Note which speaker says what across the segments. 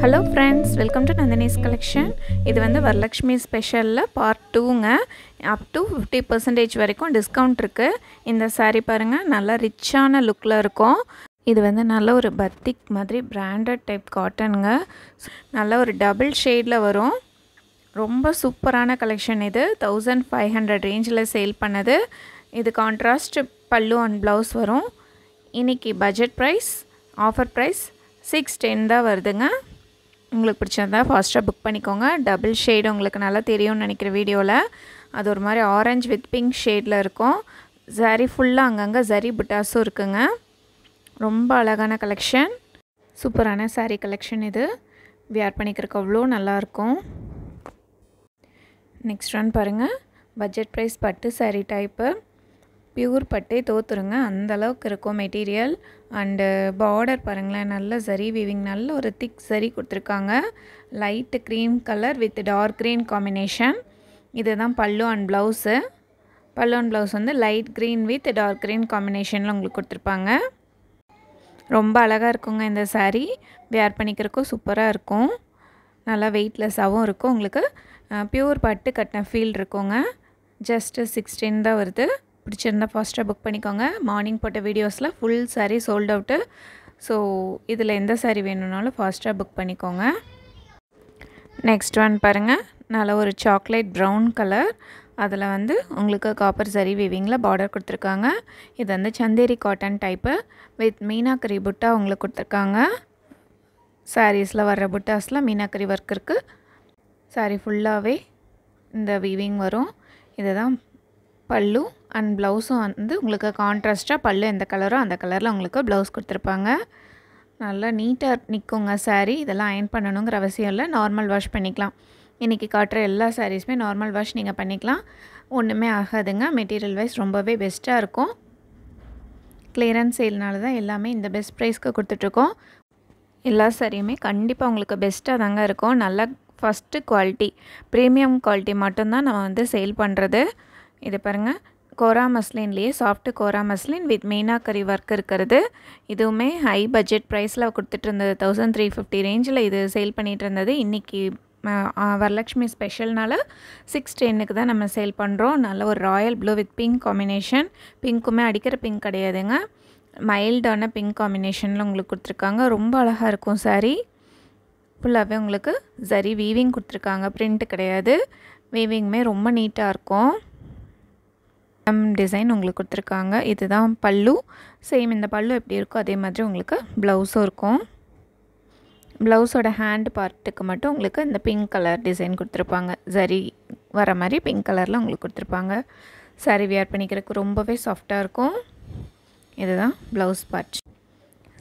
Speaker 1: hello friends welcome to Nandini's collection இது வந்து வரலக்ஷ்மி ஸ்பெஷலில் பார்ட் டூங்க அப் டு ஃபிஃப்டி பர்சன்டேஜ் வரைக்கும் டிஸ்கவுண்ட் இருக்குது இந்த சாரீ பாருங்கள் நல்லா ரிச்சான லுக்கில் இருக்கும் இது வந்து நல்ல ஒரு பத்திக் மாதிரி பிராண்டட் டைப் காட்டனுங்க நல்ல ஒரு டபுள் ஷேடில் வரும் ரொம்ப சூப்பரான கலெக்ஷன் இது தௌசண்ட் ஃபைவ் ஹண்ட்ரட் ரேஞ்சில் சேல் பண்ணது இது கான்ட்ராஸ்ட் பல்லு அண்ட் ப்ளவுஸ் வரும் இன்றைக்கி budget price offer price six ten தான் வருதுங்க உங்களுக்கு பிடிச்சிருந்தா ஃபாஸ்ட்டாக புக் பண்ணிக்கோங்க டபுள் ஷேடு உங்களுக்கு நல்லா தெரியும்னு நினைக்கிற வீடியோவில் அது ஒரு மாதிரி ஆரஞ்சு வித் பிங்க் ஷேடில் இருக்கும் ஜரி ஃபுல்லாக அங்கங்கே ஜரி புட்டாஸும் இருக்குங்க ரொம்ப அழகான கலெக்ஷன் சூப்பரான சாரீ கலெக்ஷன் இது வியர் பண்ணிக்கிறக்கு அவ்வளோ நல்லாயிருக்கும் நெக்ஸ்ட் ஒன் பாருங்கள் பட்ஜெட் ப்ரைஸ் பட்டு சாரீ டைப்பு பியூர் பட்டே தோத்துருங்க அந்தளவுக்கு இருக்கும் மெட்டீரியல் அண்டு பார்டர் பாருங்களேன் நல்ல சரி வீவிங் நல்ல ஒரு திக் சரி கொடுத்துருக்காங்க light cream colour with dark green combination இதுதான் pallu and blouse pallu and blouse வந்து light green with dark green காம்பினேஷனில் உங்களுக்கு கொடுத்துருப்பாங்க ரொம்ப அழகாக இருக்குங்க இந்த சாரீ வேர் பண்ணிக்கிறக்கும் சூப்பராக இருக்கும் நல்லா வெயிட்லெஸ்ஸாகவும் இருக்கும் உங்களுக்கு ப்யூர் பட்டு கட்டின ஃபீல் இருக்குங்க ஜஸ்ட்டு சிக்ஸ்டீன் தான் வருது பிடிச்சிருந்தால் ஃபாஸ்ட்டாக புக் பண்ணிக்கோங்க மார்னிங் போட்ட வீடியோஸில் full sari sold out so இதில் எந்த சாரீ வேணும்னாலும் ஃபாஸ்ட்டாக புக் பண்ணிக்கோங்க நெக்ஸ்ட் ஒன் பாருங்கள் நல்ல ஒரு சாக்லேட் ப்ரௌன் கலர் அதில் வந்து உங்களுக்கு காப்பர் சரி வீவிங்கில் பார்டர் கொடுத்துருக்காங்க இது வந்து Chanderi cotton type with meenakari butta உங்களுக்கு கொடுத்துருக்காங்க சாரீஸில் வர்ற புட்டாஸில் மீனாக்கரி ஒர்க் இருக்குது சாரீ ஃபுல்லாகவே இந்த வீவிங் வரும் இதுதான் பல்லு அண்ட் ப்ளவுஸும் வந்து உங்களுக்கு கான்ட்ராஸ்ட்டாக பல்லு எந்த கலரோ அந்த கலரில் உங்களுக்கு ப்ளவுஸ் கொடுத்துருப்பாங்க நல்லா நீட்டாக நிற்குங்க சாரீ இதெல்லாம் அயன் பண்ணணுங்கிற அவசியம் இல்லை நார்மல் வாஷ் பண்ணிக்கலாம் இன்றைக்கி காட்டுற எல்லா சாரீஸுமே நார்மல் வாஷ் நீங்கள் பண்ணிக்கலாம் ஒன்றுமே ஆகாதுங்க மெட்டீரியல் வைஸ் ரொம்பவே பெஸ்ட்டாக இருக்கும் கிளியரன்ஸ் சேல்னால தான் எல்லாமே இந்த பெஸ்ட் ப்ரைஸ்க்கு கொடுத்துட்ருக்கோம் எல்லா சாரியுமே கண்டிப்பாக உங்களுக்கு பெஸ்ட்டாக தாங்க இருக்கும் நல்ல ஃபஸ்ட்டு குவாலிட்டி ப்ரீமியம் குவாலிட்டி மட்டும்தான் நம்ம வந்து சேல் பண்ணுறது இது பாருங்கள் கோரா மஸ்லின்லேயே soft kora muslin with meenakari work இருக்கிறது இதுவுமே ஹை பட்ஜெட் ப்ரைஸில் கொடுத்துட்டு இருந்தது தௌசண்ட் த்ரீ ஃபிஃப்டி ரேஞ்சில் இது சேல் பண்ணிகிட்டு இருந்தது இன்றைக்கி வரலக்ஷ்மி ஸ்பெஷல்னால சிக்ஸ் டென்னுக்கு தான் நம்ம சேல் பண்ணுறோம் நல்ல ஒரு royal blue with pink combination பிங்க்குமே அடிக்கிற பிங்க் கிடையாதுங்க மைல்டான பிங்க் காம்பினேஷனில் உங்களுக்கு கொடுத்துருக்காங்க ரொம்ப அழகாக இருக்கும் சாரி ஃபுல்லாகவே உங்களுக்கு சரி வீவிங் கொடுத்துருக்காங்க ப்ரிண்ட்டு கிடையாது வீவிங்குமே ரொம்ப நீட்டாக இருக்கும் டிசைன் உங்களுக்கு கொடுத்துருக்காங்க இதுதான் பல்லு சேம் இந்த பல்லு எப்படி இருக்கோ அதே மாதிரி உங்களுக்கு ப்ளவுஸும் இருக்கும் ப்ளவுஸோட ஹேண்ட் பார்ட்டுக்கு மட்டும் உங்களுக்கு இந்த பிங்க் கலர் டிசைன் கொடுத்துருப்பாங்க சரி வர மாதிரி பிங்க் கலரில் உங்களுக்கு கொடுத்துருப்பாங்க சாரி வியர் பண்ணிக்கிறதுக்கு ரொம்பவே சாஃப்டாக இருக்கும் இதுதான் ப்ளவுஸ் பார்ட்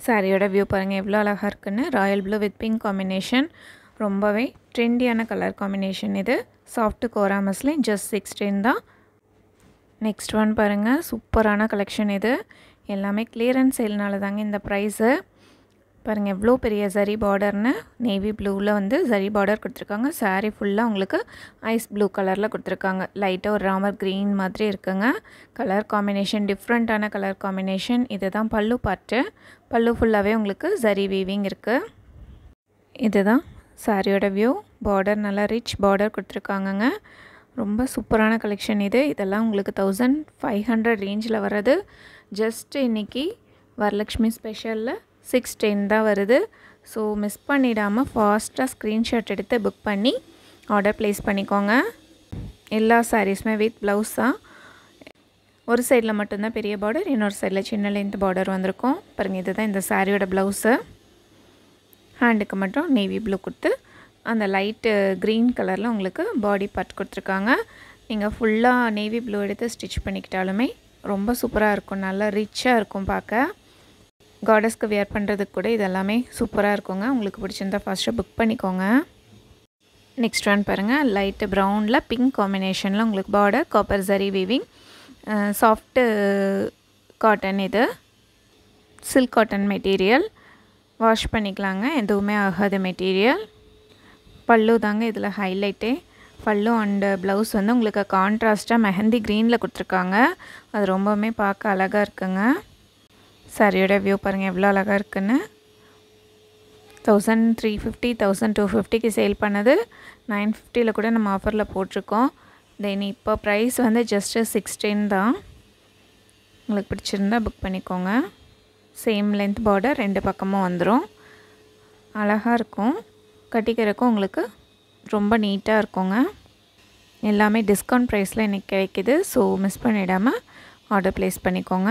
Speaker 1: சாரியோட வியூ பாருங்கள் எவ்வளோ அழகாக இருக்குன்னு royal blue with pink combination ரொம்பவே ட்ரெண்டியான கலர் காம்பினேஷன் இது சாஃப்ட்டு கோராமஸ்லேயும் ஜஸ்ட் சிக்ஸ்டீன் தான் நெக்ஸ்ட் ஒன் பாருங்கள் சூப்பரான கலெக்ஷன் இது எல்லாமே கிளியரன்ஸ் சேல்னால தாங்க இந்த ப்ரைஸு பாருங்கள் எவ்வளோ பெரிய சரி பார்டர்னு நேவி ப்ளூவில் வந்து சரி பார்டர் கொடுத்துருக்காங்க சாரீ ஃபுல்லாக உங்களுக்கு ஐஸ் ப்ளூ கலரில் கொடுத்துருக்காங்க லைட்டாக ஒரு ராமர் க்ரீன் மாதிரி இருக்குங்க கலர் காம்பினேஷன் டிஃப்ரெண்ட்டான கலர் காம்பினேஷன் இதுதான் பல்லு பார்ட்டு பல்லு ஃபுல்லாகவே உங்களுக்கு சரி வீவிங் இருக்குது இதுதான் சாரியோட வியூ பார்டர் நல்லா ரிச் பார்டர் கொடுத்துருக்காங்கங்க ரொம்ப சூப்பரான கலெக்ஷன் இது இதெல்லாம் உங்களுக்கு தௌசண்ட் ஃபைவ் ஹண்ட்ரட் ரேஞ்சில் வர்றது ஜஸ்ட் இன்றைக்கி வரலக்ஷ்மி ஸ்பெஷலில் சிக்ஸ் டென் தான் வருது ஸோ மிஸ் பண்ணிடாமல் ஃபாஸ்ட்டாக ஸ்க்ரீன்ஷாட் எடுத்து புக் பண்ணி ஆர்டர் ப்ளேஸ் பண்ணிக்கோங்க எல்லா சாரீஸுமே வித் ப்ளவுஸ் தான் ஒரு சைடில் மட்டும்தான் பெரிய பார்டர் இன்னொரு சைடில் சின்ன லென்த் பார்டர் வந்திருக்கும் பாருங்கள் இதுதான் இந்த சாரியோட ப்ளவுஸு ஹேண்டுக்கு மட்டும் நேவி ப்ளூ கொடுத்து அந்த லைட்டு க்ரீன் கலரில் உங்களுக்கு பாடி பார்ட் கொடுத்துருக்காங்க நீங்கள் ஃபுல்லாக நேவி ப்ளூ எடுத்து ஸ்டிச் பண்ணிக்கிட்டாலுமே ரொம்ப சூப்பராக இருக்கும் நல்லா ரிச்சாக இருக்கும் பார்க்க காடஸ்க்கு வியர் பண்ணுறதுக்கு கூட இதெல்லாமே சூப்பராக இருக்குங்க உங்களுக்கு பிடிச்சிருந்தா ஃபஸ்ட்டு புக் பண்ணிக்கோங்க நெக்ஸ்ட் ஒன் பாருங்கள் லைட்டு ப்ரௌனில் பிங்க் காம்பினேஷனில் உங்களுக்கு border copper zari weaving soft cotton இது சில்க் காட்டன் மெட்டீரியல் வாஷ் பண்ணிக்கலாங்க எதுவுமே ஆகாத மெட்டீரியல் பல்லு தாங்க இதில் ஹைலைட்டே பல்லு அண்டு ப்ளவுஸ் வந்து உங்களுக்கு கான்ட்ராஸ்ட்டாக மெஹந்தி க்ரீனில் கொடுத்துருக்காங்க அது ரொம்பவுமே பார்க்க அழகாக இருக்குங்க சரியோட வியூ பாருங்கள் எவ்வளோ அழகாக இருக்குன்னு thousand three fifty thousand two ஃபிஃப்டிக்கு சேல் பண்ணது நைன் ஃபிஃப்டியில் கூட நம்ம ஆஃபரில் போட்டிருக்கோம் தென் இப்போ ப்ரைஸ் வந்து ஜஸ்ட்டு சிக்ஸ்டீன் தான் உங்களுக்கு பிடிச்சிருந்தா புக் பண்ணிக்கோங்க சேம் லென்த் பார்டர் ரெண்டு பக்கமும் வந்துடும் அழகாக இருக்கும் கட்டிக்கிறதுக்கும் உங்களுக்கு ரொம்ப நீட்டாக இருக்குங்க எல்லாமே டிஸ்கவுண்ட் ப்ரைஸில் இன்றைக்கி கிடைக்கிது ஸோ மிஸ் பண்ணிடாமல் ஆர்டர் ப்ளேஸ் பண்ணிக்கோங்க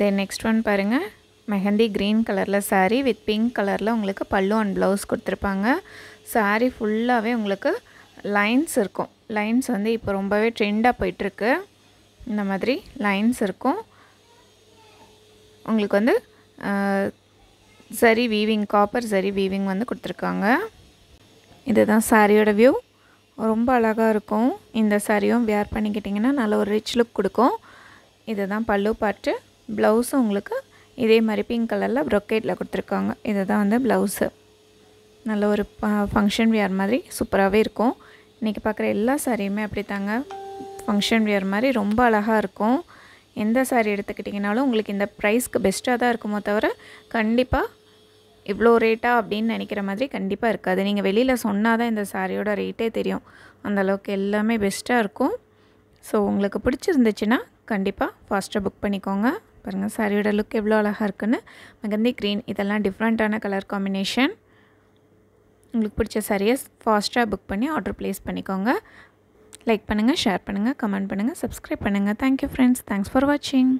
Speaker 1: தென் நெக்ஸ்ட் ஒன் பாருங்கள் மெஹந்தி க்ரீன் கலரில் சாரீ வித் பிங்க் கலரில் உங்களுக்கு பல்லு அண்ட் ப்ளவுஸ் கொடுத்துருப்பாங்க சாரீ ஃபுல்லாகவே உங்களுக்கு லைன்ஸ் இருக்கும் லைன்ஸ் வந்து இப்போ ரொம்பவே ட்ரெண்டாக போயிட்டுருக்கு இந்த மாதிரி லைன்ஸ் இருக்கும் உங்களுக்கு வந்து சரி வீவிங் காப்பர் சரி வீவிங் வந்து கொடுத்துருக்காங்க இதுதான் சாரியோட வியூ ரொம்ப அழகாக இருக்கும் இந்த சாரியும் வேர் பண்ணிக்கிட்டிங்கன்னா நல்ல ஒரு ரிச் லுக் கொடுக்கும் இதுதான் பல்லு பாட்டு ப்ளவுஸும் உங்களுக்கு இதே மாதிரி பிங்க் கலரில் ப்ரொக்கேட்டில் கொடுத்துருக்காங்க இதுதான் வந்து ப்ளவுஸு நல்ல ஒரு ஃபங்க்ஷன் வியர் மாதிரி சூப்பராகவே இருக்கும் இன்றைக்கி பார்க்குற எல்லா சாரியுமே அப்படி தாங்க ஃபங்க்ஷன் வியர் மாதிரி ரொம்ப அழகாக இருக்கும் எந்த சாரி எடுத்துக்கிட்டிங்கனாலும் உங்களுக்கு இந்த ப்ரைஸ்க்கு பெஸ்ட்டாக தான் இருக்குமோ தவிர கண்டிப்பாக இவ்வளோ ரேட்டா அப்படின்னு நினைக்கிற மாதிரி கண்டிப்பாக இருக்காது நீங்கள் வெளியில் சொன்னால் தான் இந்த சாரியோட ரேட்டே தெரியும் அந்தளவுக்கு எல்லாமே பெஸ்ட்டாக இருக்கும் ஸோ உங்களுக்கு பிடிச்சிருந்துச்சுன்னா கண்டிப்பாக ஃபாஸ்ட்டாக புக் பண்ணிக்கோங்க பாருங்கள் சாரியோட லுக் எவ்வளோ அழகாக இருக்குன்னு மெகந்தி க்ரீன் இதெல்லாம் டிஃப்ரெண்ட்டான கலர் காம்பினேஷன் உங்களுக்கு பிடிச்ச சாரியை ஃபாஸ்ட்டாக புக் பண்ணி ஆர்டர் ப்ளேஸ் பண்ணிக்கோங்க லைக் பண்ணுங்கள் ஷேர் பண்ணுங்கள் கமெண்ட் பண்ணுங்கள் சப்ஸ்கிரைப் பண்ணுங்கள் தேங்க்யூ ஃப்ரெண்ட்ஸ் தேங்க்ஸ் ஃபார் வாட்சிங்